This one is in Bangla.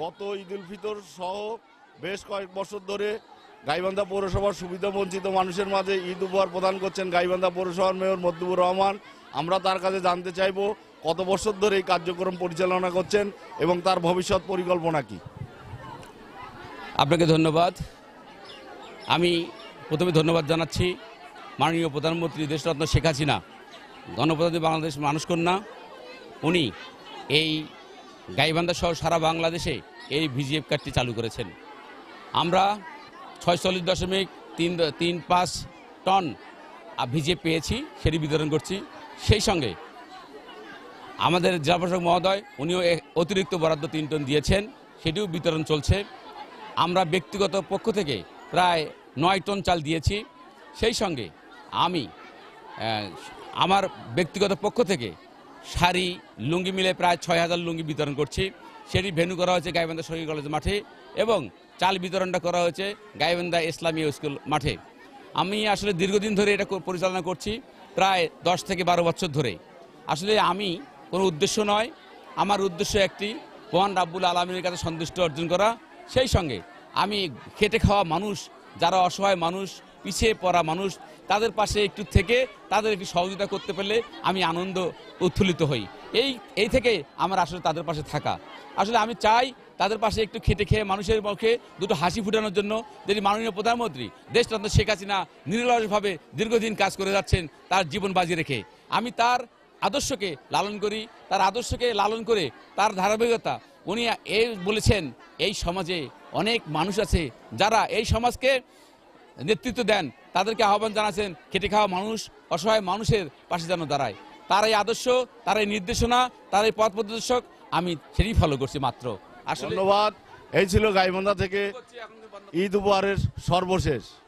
গত ঈদ উল ফিতর সহ বেশ কয়েক বছর ধরে গাইবান্ধা পৌরসভার সুবিধাবঞ্চিত মানুষের মাঝে ঈদ উপহার প্রদান করছেন গাইবান্ধা পৌরসভার মেয়র মদ্দুবুর রহমান আমরা তার কাছে জানতে চাইব কত বছর ধরে এই কার্যক্রম পরিচালনা করছেন এবং তার ভবিষ্যৎ পরিকল্পনা কি আপনাকে ধন্যবাদ আমি প্রথমে ধন্যবাদ জানাচ্ছি মাননীয় প্রধানমন্ত্রী দেশরত্ন শেখ হাসিনা গণপ্রজাতন্ত্রী বাংলাদেশ মানুষ কন্যা উনি এই গাইবান্ধা সহ সারা বাংলাদেশে এই ভিজিএফ কার্ডটি চালু করেছেন আমরা ছয়চল্লিশ দশমিক তিন তিন পাঁচ টন ভিজিএফ পেয়েছি সেটি বিতরণ করছি সেই সঙ্গে আমাদের জেলা প্রশাসক মহোদয় উনিও অতিরিক্ত বরাদ্দ তিন টন দিয়েছেন সেটিও বিতরণ চলছে আমরা ব্যক্তিগত পক্ষ থেকে প্রায় নয় টন চাল দিয়েছি সেই সঙ্গে আমি আমার ব্যক্তিগত পক্ষ থেকে শাড়ি লুঙ্গি মিলে প্রায় ছয় হাজার লুঙ্গি বিতরণ করছি সেটি ভেনু করা হয়েছে গাইবান্ধা সরকারি কলেজ মাঠে এবং চাল বিতরণটা করা হয়েছে গাইবান্ধা ইসলামী স্কুল মাঠে আমি আসলে দীর্ঘদিন ধরে এটা পরিচালনা করছি প্রায় দশ থেকে বারো বছর ধরে আসলে আমি কোনো উদ্দেশ্য নয় আমার উদ্দেশ্য একটি মহান রাব্বুল আলমীর কাছে সন্তুষ্ট অর্জন করা সেই সঙ্গে আমি খেটে খাওয়া মানুষ যারা অসহায় মানুষ পিছিয়ে পড়া মানুষ তাদের পাশে একটু থেকে তাদের একটু সহযোগিতা করতে পারলে আমি আনন্দ উত্থুলিত হই এই এই থেকে আমার আসলে তাদের পাশে থাকা আসলে আমি চাই তাদের পাশে একটু খেটে খেয়ে মানুষের পক্ষে দুটো হাসি ফুটানোর জন্য যিনি মাননীয় প্রধানমন্ত্রী দেশরত্ন শেখ হাসিনা নিরলসভাবে দীর্ঘদিন কাজ করে যাচ্ছেন তার জীবন বাজি রেখে আমি তার আদর্শকে লালন করি তার আদর্শকে লালন করে তার ধারাবাহিকতা উনি এ বলেছেন এই সমাজে অনেক মানুষ আছে যারা এই সমাজকে নেতৃত্ব দেন তাদেরকে আহ্বান জানাচ্ছেন খেটে খাওয়া মানুষ অসহায় মানুষের পাশে যেন দাঁড়ায় তার এই আদর্শ তার এই নির্দেশনা তার এই পথ প্রদর্শক আমি সেটি ফলো করছি মাত্র ধন্যবাদ এই ছিল গাইবন্ধা থেকে ঈদ উপহারের সর্বশেষ